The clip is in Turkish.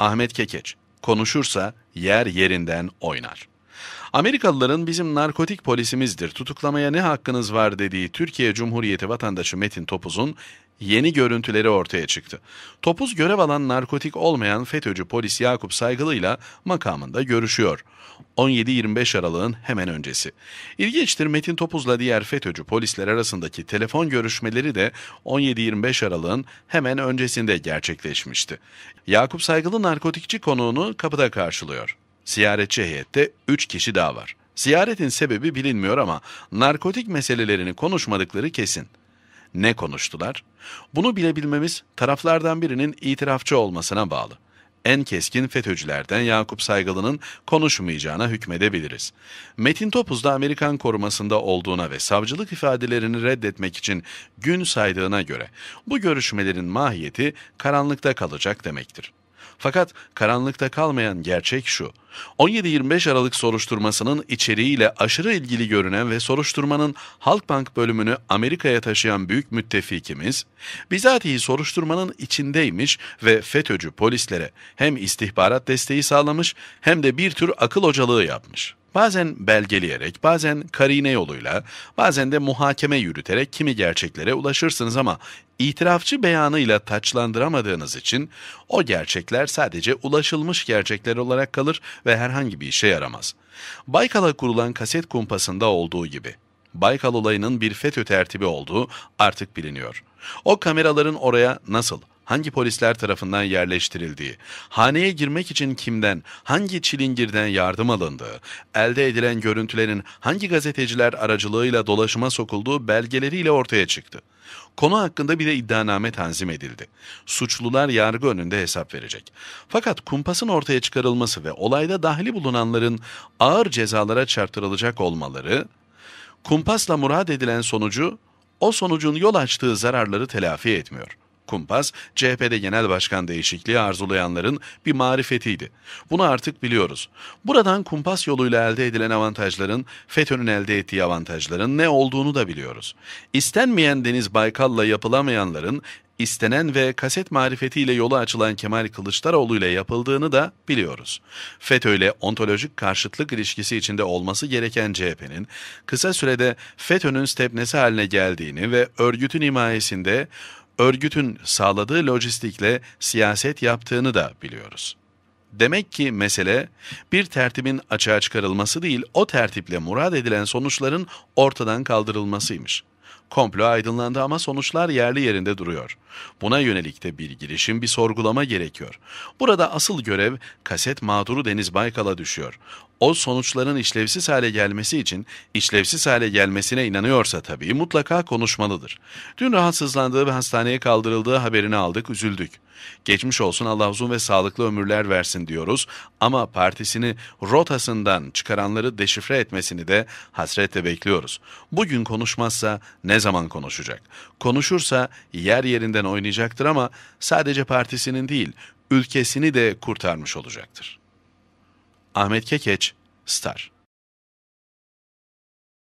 Ahmet Kekeç konuşursa yer yerinden oynar. Amerikalıların bizim narkotik polisimizdir, tutuklamaya ne hakkınız var dediği Türkiye Cumhuriyeti vatandaşı Metin Topuz'un yeni görüntüleri ortaya çıktı. Topuz görev alan narkotik olmayan FETÖ'cü polis Yakup Saygılı ile makamında görüşüyor. 17-25 Aralık'ın hemen öncesi. İlginçtir Metin Topuz'la diğer FETÖ'cü polisler arasındaki telefon görüşmeleri de 17-25 Aralık'ın hemen öncesinde gerçekleşmişti. Yakup Saygılı narkotikçi konuğunu kapıda karşılıyor. Ziyaretçi heyette 3 kişi daha var. Ziyaretin sebebi bilinmiyor ama narkotik meselelerini konuşmadıkları kesin. Ne konuştular? Bunu bilebilmemiz taraflardan birinin itirafçı olmasına bağlı. En keskin FETÖ'cülerden Yakup Saygılı'nın konuşmayacağına hükmedebiliriz. Metin Topuz da Amerikan korumasında olduğuna ve savcılık ifadelerini reddetmek için gün saydığına göre bu görüşmelerin mahiyeti karanlıkta kalacak demektir. Fakat karanlıkta kalmayan gerçek şu. 17-25 Aralık soruşturmasının içeriğiyle aşırı ilgili görünen ve soruşturmanın Halkbank bölümünü Amerika'ya taşıyan büyük müttefikimiz, bizatihi soruşturmanın içindeymiş ve FETÖ'cü polislere hem istihbarat desteği sağlamış hem de bir tür akıl hocalığı yapmış. Bazen belgeleyerek, bazen karine yoluyla, bazen de muhakeme yürüterek kimi gerçeklere ulaşırsınız ama itirafçı beyanıyla taçlandıramadığınız için o gerçekler sadece ulaşılmış gerçekler olarak kalır ve herhangi bir işe yaramaz. Baykal'a kurulan kaset kumpasında olduğu gibi. Baykal olayının bir FETÖ tertibi olduğu artık biliniyor. O kameraların oraya nasıl, hangi polisler tarafından yerleştirildiği, haneye girmek için kimden, hangi çilingirden yardım alındığı, elde edilen görüntülerin hangi gazeteciler aracılığıyla dolaşıma sokulduğu belgeleriyle ortaya çıktı. Konu hakkında bir de iddianame tanzim edildi. Suçlular yargı önünde hesap verecek. Fakat kumpasın ortaya çıkarılması ve olayda dahili bulunanların ağır cezalara çarptırılacak olmaları, kumpasla murad edilen sonucu, o sonucun yol açtığı zararları telafi etmiyor.'' Kumpas, CHP'de genel başkan değişikliği arzulayanların bir marifetiydi. Bunu artık biliyoruz. Buradan kumpas yoluyla elde edilen avantajların, FETÖ'nün elde ettiği avantajların ne olduğunu da biliyoruz. İstenmeyen Deniz Baykal'la yapılamayanların, istenen ve kaset marifetiyle yolu açılan Kemal Kılıçdaroğlu ile yapıldığını da biliyoruz. FETÖ ile ontolojik karşıtlık ilişkisi içinde olması gereken CHP'nin kısa sürede FETÖ'nün stepnesi haline geldiğini ve örgütün himayesinde örgütün sağladığı lojistikle siyaset yaptığını da biliyoruz. Demek ki mesele bir tertibin açığa çıkarılması değil, o tertiple murad edilen sonuçların ortadan kaldırılmasıymış. Komplo aydınlandı ama sonuçlar yerli yerinde duruyor. Buna yönelik de bir girişim, bir sorgulama gerekiyor. Burada asıl görev kaset mağduru Deniz Baykal'a düşüyor. O sonuçların işlevsiz hale gelmesi için, işlevsiz hale gelmesine inanıyorsa tabii mutlaka konuşmalıdır. Dün rahatsızlandığı ve hastaneye kaldırıldığı haberini aldık, üzüldük. Geçmiş olsun Allah uzun ve sağlıklı ömürler versin diyoruz ama partisini rotasından çıkaranları deşifre etmesini de hasretle bekliyoruz. Bugün konuşmazsa ne ne zaman konuşacak? Konuşursa yer yerinden oynayacaktır ama sadece partisinin değil, ülkesini de kurtarmış olacaktır. Ahmet Kekeç, Star